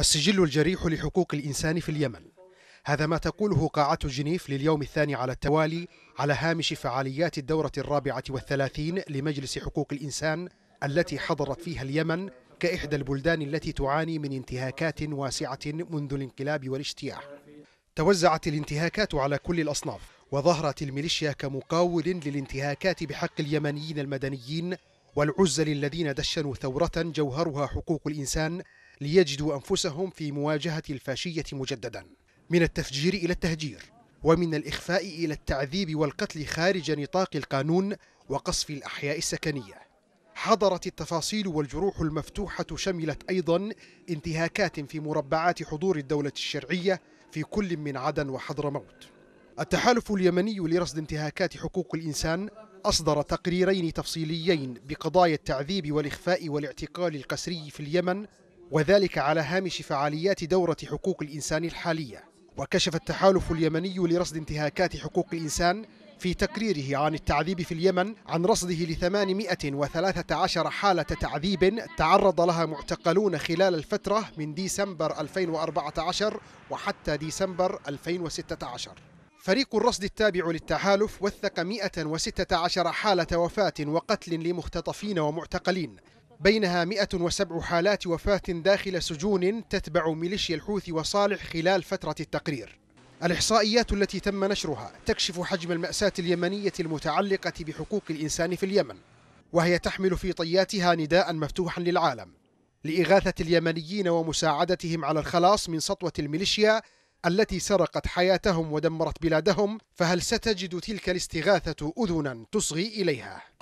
السجل الجريح لحقوق الإنسان في اليمن هذا ما تقوله قاعة جنيف لليوم الثاني على التوالي على هامش فعاليات الدورة الرابعة والثلاثين لمجلس حقوق الإنسان التي حضرت فيها اليمن كإحدى البلدان التي تعاني من انتهاكات واسعة منذ الانقلاب والاجتياح توزعت الانتهاكات على كل الأصناف وظهرت الميليشيا كمقاول للانتهاكات بحق اليمنيين المدنيين والعزل الذين دشنوا ثورة جوهرها حقوق الإنسان ليجدوا أنفسهم في مواجهة الفاشية مجددا من التفجير إلى التهجير ومن الإخفاء إلى التعذيب والقتل خارج نطاق القانون وقصف الأحياء السكنية حضرت التفاصيل والجروح المفتوحة شملت أيضا انتهاكات في مربعات حضور الدولة الشرعية في كل من عدن وحضرموت التحالف اليمني لرصد انتهاكات حقوق الإنسان أصدر تقريرين تفصيليين بقضايا التعذيب والإخفاء والاعتقال القسري في اليمن وذلك على هامش فعاليات دورة حقوق الإنسان الحالية وكشف التحالف اليمني لرصد انتهاكات حقوق الإنسان في تقريره عن التعذيب في اليمن عن رصده ل 813 حالة تعذيب تعرض لها معتقلون خلال الفترة من ديسمبر 2014 وحتى ديسمبر 2016 فريق الرصد التابع للتحالف وثق 116 حالة وفاة وقتل لمختطفين ومعتقلين بينها 107 حالات وفاة داخل سجون تتبع ميليشيا الحوثي وصالح خلال فترة التقرير الإحصائيات التي تم نشرها تكشف حجم المأساة اليمنية المتعلقة بحقوق الإنسان في اليمن وهي تحمل في طياتها نداء مفتوحا للعالم لإغاثة اليمنيين ومساعدتهم على الخلاص من سطوة الميليشيا التي سرقت حياتهم ودمرت بلادهم فهل ستجد تلك الاستغاثة أذنا تصغي إليها؟